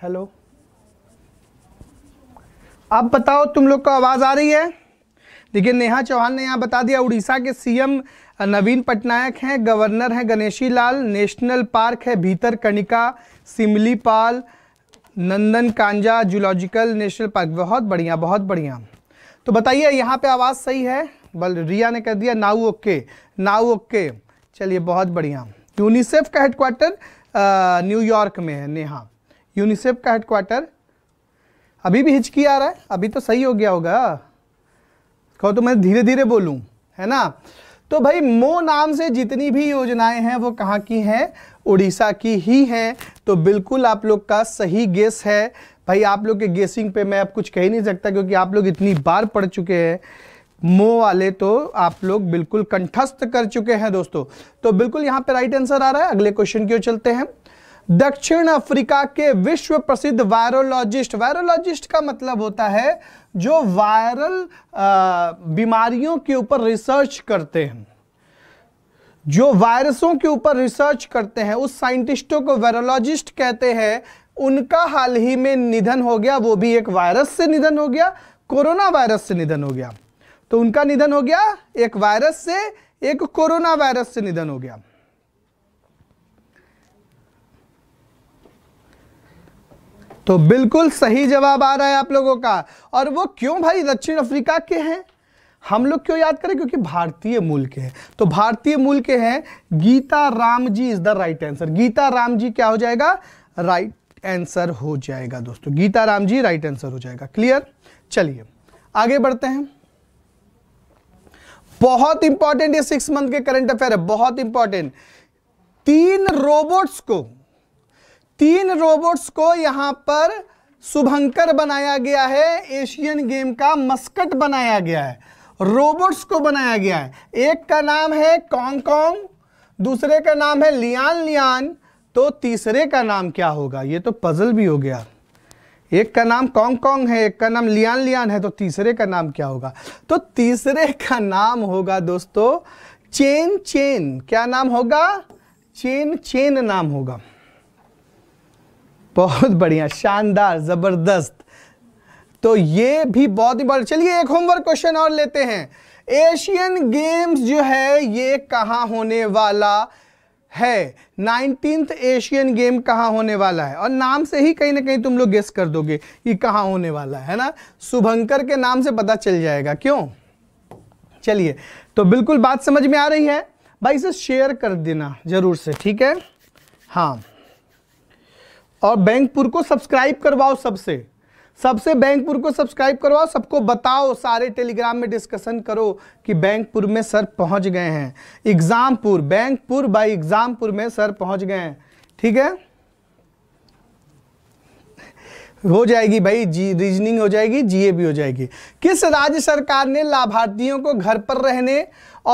[SPEAKER 1] हेलो अब बताओ तुम लोग को आवाज़ आ रही है देखिए नेहा चौहान ने यहाँ बता दिया उड़ीसा के सीएम नवीन पटनायक हैं गवर्नर हैं गणेशी लाल नेशनल पार्क है भीतर कणिका सिमलीपाल नंदन कांजा जूलॉजिकल नेशनल पार्क बहुत बढ़िया बहुत बढ़िया तो बताइए यहाँ पे आवाज़ सही है बल रिया ने कह दिया नाउ ओके नाउ ओके चलिए बहुत बढ़िया यूनिसेफ का हेडक्वार्टर न्यूयॉर्क में है नेहा यूनिसेफ का हेडक्वार्टर अभी भी हिचकी आ रहा है अभी तो सही हो गया होगा कहो तो मैं धीरे धीरे बोलूं है ना तो भाई मो नाम से जितनी भी योजनाएं हैं वो कहाँ की हैं उड़ीसा की ही हैं तो बिल्कुल आप लोग का सही गेस है भाई आप लोग के गेसिंग पे मैं अब कुछ कह ही नहीं सकता क्योंकि आप लोग इतनी बार पढ़ चुके हैं मो वाले तो आप लोग बिल्कुल कंठस्थ कर चुके हैं दोस्तों तो बिल्कुल यहाँ पे राइट आंसर आ रहा है अगले क्वेश्चन की ओर चलते हैं दक्षिण अफ्रीका के विश्व प्रसिद्ध वायरोलॉजिस्ट वायरोलॉजिस्ट का मतलब होता है जो वायरल बीमारियों के ऊपर रिसर्च करते हैं जो वायरसों के ऊपर रिसर्च करते हैं उस साइंटिस्टों को वायरोलॉजिस्ट कहते हैं उनका हाल ही में निधन हो गया वो भी एक वायरस से निधन हो गया कोरोना वायरस से निधन हो गया तो उनका निधन हो गया एक वायरस से एक कोरोना वायरस से निधन हो गया तो बिल्कुल सही जवाब आ रहा है आप लोगों का और वो क्यों भाई दक्षिण अफ्रीका के हैं हम लोग क्यों याद करें क्योंकि भारतीय मूल के हैं तो भारतीय मूल के हैं Geeta Ram ji is the right answer Geeta Ram ji क्या हो जाएगा राइट आंसर हो जाएगा दोस्तों गीता राम जी राइट आंसर हो जाएगा क्लियर चलिए आगे बढ़ते हैं बहुत इंपॉर्टेंट ये सिक्स मंथ के करंट अफेयर है बहुत इंपॉर्टेंट तीन रोबोट्स को तीन रोबोट्स को यहाँ पर शुभंकर बनाया गया है एशियन गेम का मस्कट बनाया गया है रोबोट्स को बनाया गया है एक का नाम है कॉन्ग कॉन्ग दूसरे का नाम है लियान लियान तो तीसरे का नाम क्या होगा ये तो पजल भी हो गया एक का नाम कॉन्ग कॉन्ग है एक का नाम लियान लियान है तो तीसरे का नाम क्या होगा तो तीसरे का नाम होगा दोस्तों चेन चेन क्या नाम होगा चेन चेन नाम होगा बहुत बढ़िया शानदार ज़बरदस्त तो ये भी बहुत इंपॉर्टेंट चलिए एक होमवर्क क्वेश्चन और लेते हैं एशियन गेम्स जो है ये कहाँ होने वाला है नाइनटीन्थ एशियन गेम कहाँ होने वाला है और नाम से ही कहीं ना कहीं तुम लोग गेस कर दोगे कि कहाँ होने वाला है ना शुभंकर के नाम से पता चल जाएगा क्यों चलिए तो बिल्कुल बात समझ में आ रही है भाई इसे शेयर कर देना ज़रूर से ठीक है हाँ और बैंकपुर को सब्सक्राइब करवाओ सबसे सबसे बैंकपुर को सब्सक्राइब करवाओ सबको बताओ सारे टेलीग्राम में डिस्कशन करो कि बैंकपुर में सर पहुंच गए हैं एग्जामपुर बैंकपुर बाय एग्जामपुर में सर पहुंच गए हैं ठीक है हो जाएगी भाई जी रीजनिंग हो जाएगी जीए भी हो जाएगी किस राज्य सरकार ने लाभार्थियों को घर पर रहने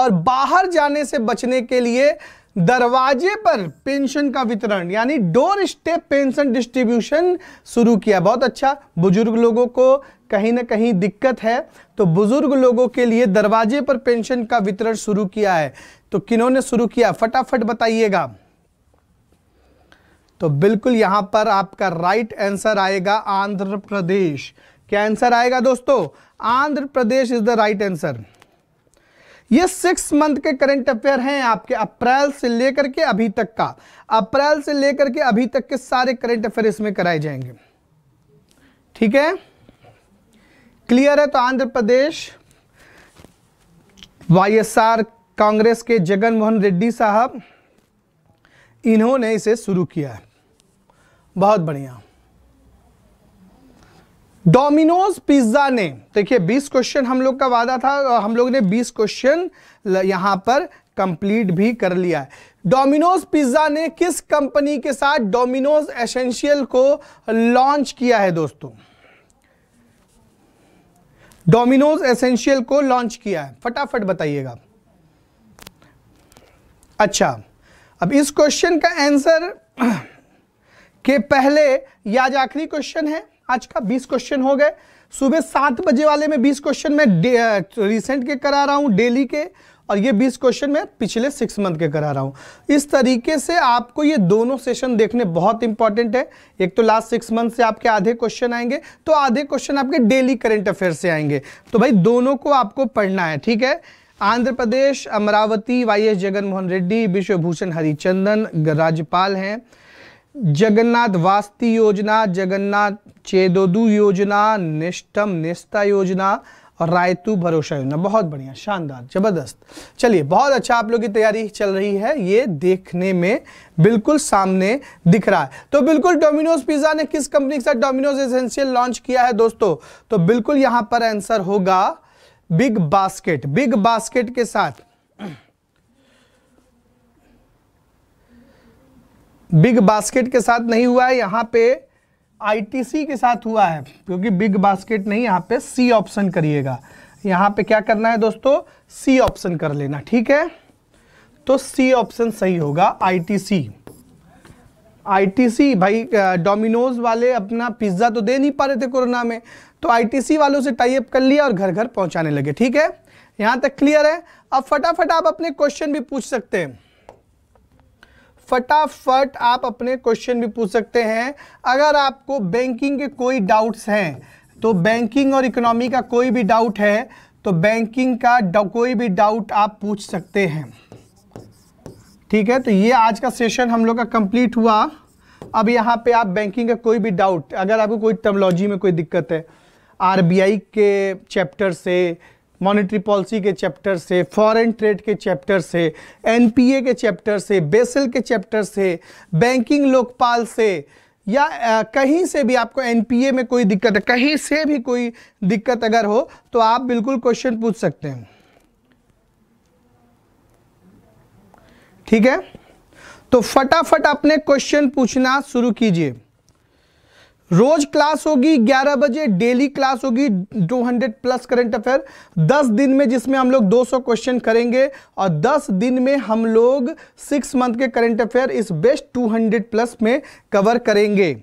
[SPEAKER 1] और बाहर जाने से बचने के लिए दरवाजे पर पेंशन का वितरण यानी डोर स्टेप पेंशन डिस्ट्रीब्यूशन शुरू किया बहुत अच्छा बुजुर्ग लोगों को कहीं ना कहीं दिक्कत है तो बुजुर्ग लोगों के लिए दरवाजे पर पेंशन का वितरण शुरू किया है तो किन्होंने शुरू किया फटाफट बताइएगा तो बिल्कुल यहां पर आपका राइट आंसर आएगा आंध्र प्रदेश क्या आंसर आएगा दोस्तों Andhra Pradesh is the right answer ये सिक्स मंथ के करंट अफेयर हैं आपके अप्रैल से लेकर के अभी तक का अप्रैल से लेकर के अभी तक के सारे करंट अफेयर इसमें कराए जाएंगे ठीक है क्लियर है तो आंध्र प्रदेश वाईएसआर कांग्रेस के जगन मोहन रेड्डी साहब इन्होंने इसे शुरू किया है बहुत बढ़िया डोमिनोज पिज्ज़ा ने देखिए 20 क्वेश्चन हम लोग का वादा था हम लोग ने 20 क्वेश्चन यहां पर कंप्लीट भी कर लिया है डोमिनोज पिज्ज़ा ने किस कंपनी के साथ डोमिनोज एसेंशियल को लॉन्च किया है दोस्तों डोमिनोज एसेंशियल को लॉन्च किया है फटाफट बताइएगा अच्छा अब इस क्वेश्चन का आंसर के पहले या आखिरी क्वेश्चन है आज का बीस क्वेश्चन हो गए सुबह सात बजे वाले में 20 क्वेश्चन मैं रिसेंट के करा रहा हूँ डेली के और ये 20 क्वेश्चन मैं पिछले सिक्स मंथ के करा रहा हूँ इस तरीके से आपको ये दोनों सेशन देखने बहुत इंपॉर्टेंट है एक तो लास्ट सिक्स मंथ से आपके आधे क्वेश्चन आएंगे तो आधे क्वेश्चन आपके डेली करेंट अफेयर से आएंगे तो भाई दोनों को आपको पढ़ना है ठीक है आंध्र प्रदेश अमरावती वाई एस जगनमोहन रेड्डी विश्वभूषण हरिचंदन राज्यपाल हैं जगन्नाथ वास्ती योजना जगन्नाथ चेदोदू योजना निष्ठम निष्ठा योजना और रायतू भरोसा योजना बहुत बढ़िया शानदार जबरदस्त चलिए बहुत अच्छा आप लोग की तैयारी चल रही है ये देखने में बिल्कुल सामने दिख रहा है तो बिल्कुल डोमिनोज पिज्जा ने किस कंपनी के साथ डोमिनोज एसेंशियल लॉन्च किया है दोस्तों तो बिल्कुल यहां पर आंसर होगा बिग बास्केट बिग बास्केट के साथ बिग बास्केट के साथ नहीं हुआ है यहाँ पे आईटीसी के साथ हुआ है क्योंकि बिग बास्केट नहीं यहाँ पे सी ऑप्शन करिएगा यहाँ पे क्या करना है दोस्तों सी ऑप्शन कर लेना ठीक है तो सी ऑप्शन सही होगा आईटीसी आईटीसी भाई डोमिनोज वाले अपना पिज्ज़ा तो दे नहीं पा रहे थे कोरोना में तो आईटीसी वालों से टाइप कर लिया और घर घर पहुंचाने लगे ठीक है यहाँ तक क्लियर है अब फटाफट आप अपने क्वेश्चन भी पूछ सकते हैं फटाफट आप अपने क्वेश्चन भी पूछ सकते हैं अगर आपको बैंकिंग के कोई डाउट्स हैं तो बैंकिंग और इकोनॉमी का कोई भी डाउट है तो बैंकिंग का कोई भी डाउट आप पूछ सकते हैं ठीक है तो ये आज का सेशन हम लोग का कंप्लीट हुआ अब यहाँ पे आप बैंकिंग का कोई भी डाउट अगर आपको कोई टर्मोलॉजी में कोई दिक्कत है आरबीआई के चैप्टर से मॉनेटरी पॉलिसी के चैप्टर से फॉरेन ट्रेड के चैप्टर से एनपीए के चैप्टर से बेसल के चैप्टर से बैंकिंग लोकपाल से या आ, कहीं से भी आपको एनपीए में कोई दिक्कत है कहीं से भी कोई दिक्कत अगर हो तो आप बिल्कुल क्वेश्चन पूछ सकते हैं ठीक है तो फटाफट अपने क्वेश्चन पूछना शुरू कीजिए रोज क्लास होगी 11 बजे डेली क्लास होगी 200 प्लस करंट अफेयर 10 दिन में जिसमें हम लोग 200 क्वेश्चन करेंगे और 10 दिन में हम लोग सिक्स मंथ के करंट अफेयर इस बेस्ट 200 प्लस में कवर करेंगे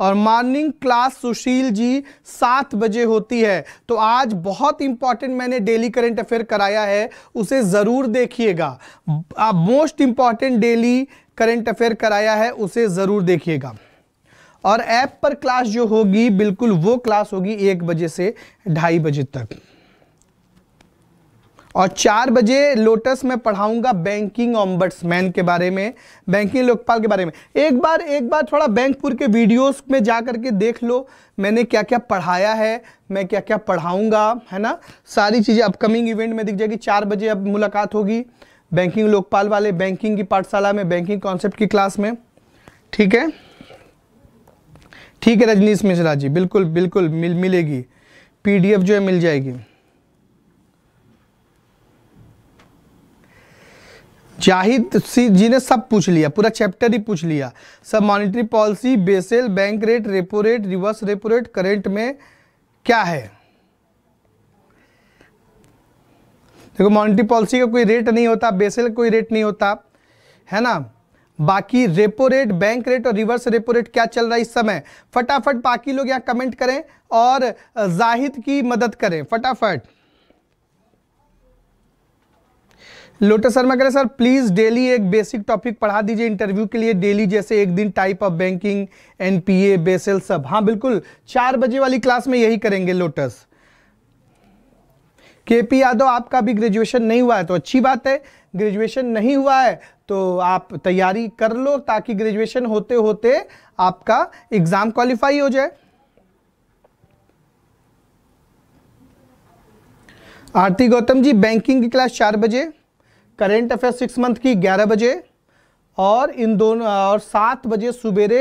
[SPEAKER 1] और मॉर्निंग क्लास सुशील जी सात बजे होती है तो आज बहुत इंपॉर्टेंट मैंने डेली करंट अफेयर कराया है उसे ज़रूर देखिएगा most important daily current affair कराया है उसे ज़रूर देखिएगा और ऐप पर क्लास जो होगी बिल्कुल वो क्लास होगी एक बजे से ढाई बजे तक और चार बजे लोटस में पढ़ाऊंगा बैंकिंग ऑम्बर्ट्समैन के बारे में बैंकिंग लोकपाल के बारे में एक बार एक बार थोड़ा बैंकपुर के वीडियोस में जा कर के देख लो मैंने क्या क्या पढ़ाया है मैं क्या क्या पढ़ाऊंगा है ना सारी चीज़ें अपकमिंग इवेंट में दिख जाएगी चार बजे अब मुलाकात होगी बैंकिंग लोकपाल वाले बैंकिंग की पाठशाला में बैंकिंग कॉन्सेप्ट की क्लास में ठीक है ठीक है रजनीश मिश्रा जी बिल्कुल बिल्कुल मिल मिलेगी पीडीएफ जो है मिल जाएगी जाहिद जी ने सब पूछ लिया पूरा चैप्टर ही पूछ लिया सब monetary policy Basel bank rate repo rate reverse repo rate current में क्या है देखो मॉनिटरी पॉलिसी का कोई रेट नहीं होता बेसेल कोई रेट नहीं होता है ना बाकी रेपो रेट बैंक रेट और रिवर्स रेपो रेट क्या चल रहा है इस समय फटाफट बाकी लोग यहां कमेंट करें और जाहिद की मदद करें फटाफट लोटस शर्मा कह रहे सर प्लीज़ डेली एक बेसिक टॉपिक पढ़ा दीजिए इंटरव्यू के लिए डेली जैसे एक दिन type of banking NPA Basel सब हाँ बिल्कुल चार बजे वाली क्लास में यही करेंगे लोटस के पी यादव आपका भी ग्रेजुएशन नहीं हुआ है तो अच्छी बात है ग्रेजुएशन नहीं हुआ है तो आप तैयारी कर लो ताकि ग्रेजुएशन होते होते आपका एग्ज़ाम क्वालिफाई हो जाए आरती गौतम जी बैंकिंग की क्लास चार बजे करेंट अफेयर सिक्स मंथ की ग्यारह बजे और इन दोनों और सात बजे सुबेरे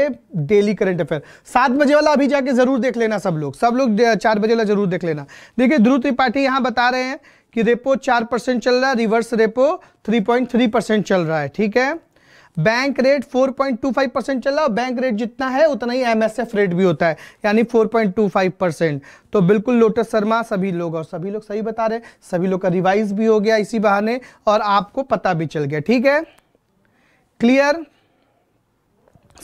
[SPEAKER 1] डेली करंट अफेयर सात बजे वाला अभी जाके ज़रूर देख लेना सब लोग सब लोग चार बजे वाला ज़रूर देख लेना देखिए ध्रुव त्रिपाठी यहां बता रहे हैं कि रेपो चार परसेंट चल रहा है reverse repo three point three percent चल रहा है ठीक है bank rate four point two five percent चल रहा और बैंक रेट जितना है उतना ही एमएसएफ रेट भी होता है यानी 4.25 परसेंट तो बिल्कुल लोटस शर्मा सभी लोग और सभी लोग सही बता रहे सभी लोग का रिवाइज भी हो गया इसी बहाने और आपको पता भी चल गया ठीक है क्लियर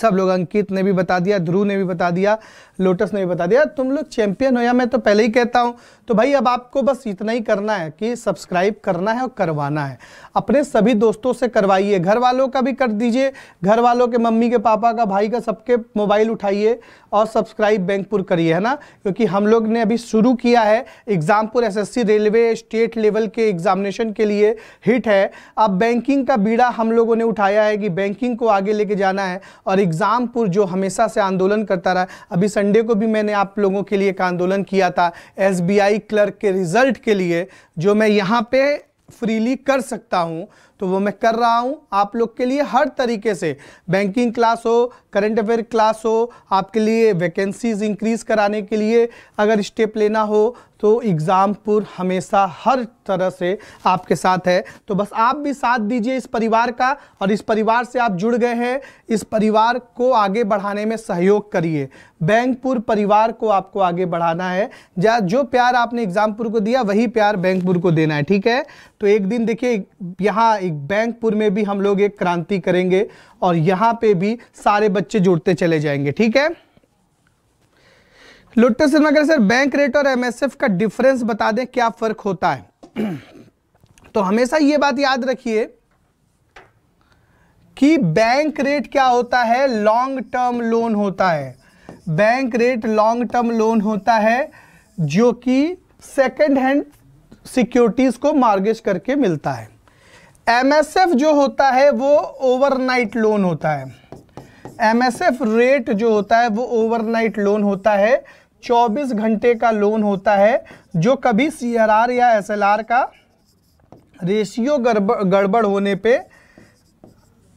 [SPEAKER 1] सब लोग अंकित ने भी बता दिया ध्रुव ने भी बता दिया लोटस ने भी बता दिया तुम लोग चैंपियन हो या मैं तो पहले ही कहता हूँ तो भाई अब आपको बस इतना ही करना है कि सब्सक्राइब करना है और करवाना है अपने सभी दोस्तों से करवाइए घर वालों का भी कर दीजिए घर वालों के मम्मी के पापा का भाई का सबके मोबाइल उठाइए और सब्सक्राइब बैंकपुर करिए है ना क्योंकि हम लोग ने अभी शुरू किया है एग्जामपुर एस रेलवे स्टेट लेवल के एग्जामिनेशन के लिए हिट है अब बैंकिंग का बीड़ा हम लोगों ने उठाया है कि बैंकिंग को आगे लेके जाना है और एग्जामपुर जो हमेशा से आंदोलन करता रहा अभी संडे को भी मैंने आप लोगों के लिए एक आंदोलन किया था एसबीआई क्लर्क के रिजल्ट के लिए जो मैं यहाँ पे फ्रीली कर सकता हूँ तो वो मैं कर रहा हूँ आप लोग के लिए हर तरीके से बैंकिंग क्लास हो करंट अफेयर क्लास हो आपके लिए वैकेंसीज इंक्रीज कराने के लिए अगर स्टेप लेना हो तो एग्ज़ामपुर हमेशा हर तरह से आपके साथ है तो बस आप भी साथ दीजिए इस परिवार का और इस परिवार से आप जुड़ गए हैं इस परिवार को आगे बढ़ाने में सहयोग करिए बैंकपुर परिवार को आपको आगे बढ़ाना है या जो प्यार आपने एग्ज़ामपुर को दिया वही प्यार बैंकपुर को देना है ठीक है तो एक दिन देखिए यहाँ एक बैंकपुर में भी हम लोग एक क्रांति करेंगे और यहाँ पर भी सारे बच्चे जुड़ते चले जाएंगे ठीक है लोटस सिनेमागर सर बैंक रेट और एमएसएफ का डिफरेंस बता दें क्या फ़र्क होता है तो हमेशा ये बात याद रखिए कि बैंक रेट क्या होता है लॉन्ग टर्म लोन होता है bank rate long term loan होता है जो कि सेकेंड हैंड सिक्योरिटीज़ को मार्गेज करके मिलता है एमएसएफ जो होता है वो ओवरनाइट लोन होता है एमएसएफ रेट जो होता है वो ओवरनाइट लोन होता है 24 घंटे का लोन होता है जो कभी सीआरआर या एसएलआर का रेशियो गड़बड़ होने पे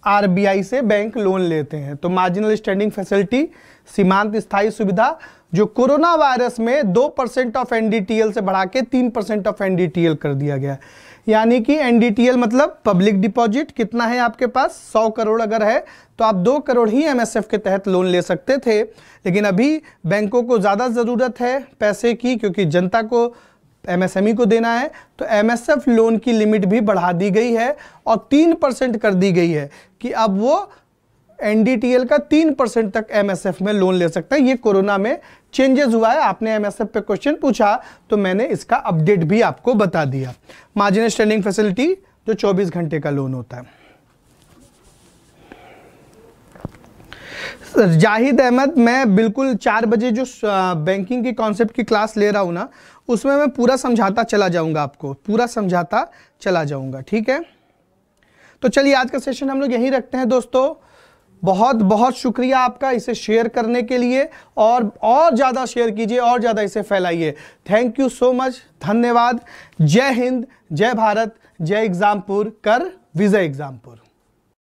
[SPEAKER 1] आरबीआई से बैंक लोन लेते हैं तो मार्जिनल स्टैंडिंग फैसिलिटी सीमांत स्थायी सुविधा जो कोरोना वायरस में दो परसेंट ऑफ एनडीटीएल से बढ़ा के तीन परसेंट ऑफ एनडीटीएल कर दिया गया है यानी कि एनडीटीएल मतलब पब्लिक डिपॉजिट कितना है आपके पास सौ करोड़ अगर है तो आप दो करोड़ ही एमएसएफ के तहत लोन ले सकते थे लेकिन अभी बैंकों को ज़्यादा ज़रूरत है पैसे की क्योंकि जनता को एमएसएमई e को देना है तो एमएसएफ लोन की लिमिट भी बढ़ा दी गई है और तीन परसेंट कर दी गई है कि अब वो एनडीटीएल का तीन परसेंट तक एमएसएफ में लोन ले सकते हैं ये कोरोना में चेंजेस हुआ है आपने एमएसएफ पे क्वेश्चन पूछा तो मैंने इसका अपडेट भी आपको बता दिया मार्जिन स्टैंडिंग फैसिलिटी जो 24 घंटे का लोन होता है जाहिद अहमद मैं बिल्कुल चार बजे जो बैंकिंग की कॉन्सेप्ट की क्लास ले रहा हूं ना उसमें मैं पूरा समझाता चला जाऊंगा आपको पूरा समझाता चला जाऊंगा ठीक है तो चलिए आज का सेशन हम लोग यहीं रखते हैं दोस्तों बहुत बहुत शुक्रिया आपका इसे शेयर करने के लिए और और ज़्यादा शेयर कीजिए और ज़्यादा इसे फैलाइए थैंक यू सो मच धन्यवाद जय हिंद जय भारत जय एग्ज़ामपुर कर विजय एग्ज़ामपुर